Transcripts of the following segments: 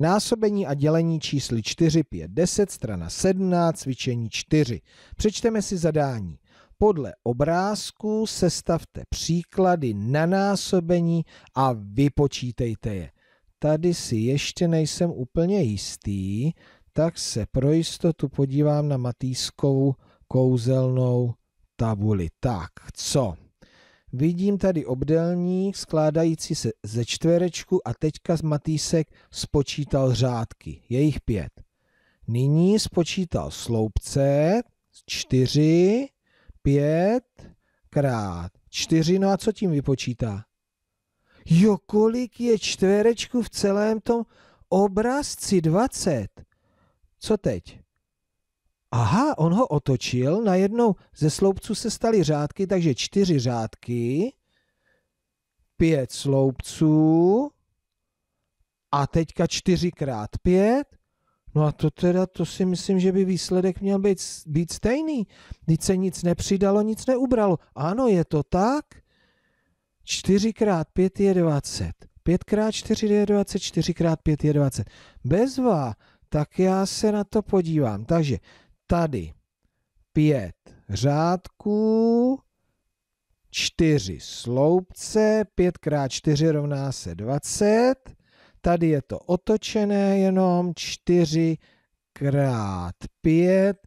Násobení a dělení čísly 4, 5, 10, strana 17, cvičení 4. Přečteme si zadání. Podle obrázku sestavte příklady na násobení a vypočítejte je. Tady si ještě nejsem úplně jistý, tak se pro jistotu podívám na Matýskovou kouzelnou tabuli. Tak, co? Vidím tady obdelník skládající se ze čtverečku a teďka Matýsek spočítal řádky, jejich pět. Nyní spočítal sloupce, čtyři, pět krát čtyři, no a co tím vypočítá? Jo, kolik je čtverečku v celém tom obrazci 20? Co teď? Aha, on ho otočil, najednou ze sloupců se staly řádky, takže čtyři řádky, pět sloupců a teďka čtyřikrát pět. No a to teda, to si myslím, že by výsledek měl být, být stejný. Nic, se nic nepřidalo, nic neubralo. Ano, je to tak. 4 x 5 je 20. 5 x 4 je 20, 4 x 5 je 20. Bezva, tak já se na to podívám. Takže tady pět řádků, čtyři sloupce, pět krát čtyři rovná se 20, tady je to otočené jenom čtyři krát pět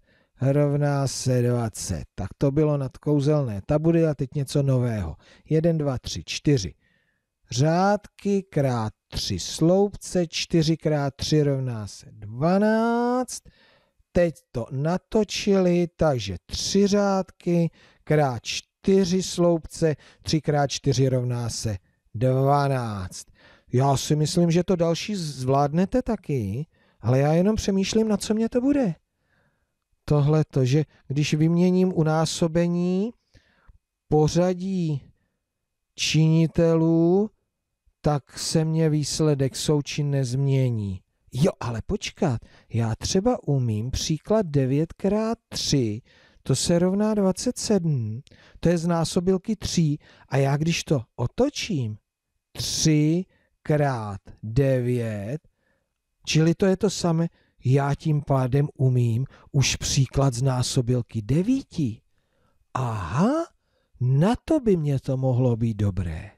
rovná se 20. Tak to bylo nadkouzelné. Ta bude a teď něco nového. 1, 2, 3, 4 řádky krát 3 sloupce, 4 krát 3 rovná se 12, teď to natočili, takže tři řádky krát čtyři sloupce, tři krát čtyři rovná se 12. Já si myslím, že to další zvládnete taky, ale já jenom přemýšlím, na co mě to bude. Tohle to, že když vyměním u násobení pořadí činitelů, tak se mě výsledek součin nezmění. Jo, ale počkat, já třeba umím příklad 9x3, to se rovná 27, to je z násobilky 3 a já když to otočím, 3 x 9, čili to je to samé, já tím pádem umím už příklad z násobilky 9. Aha, na to by mě to mohlo být dobré.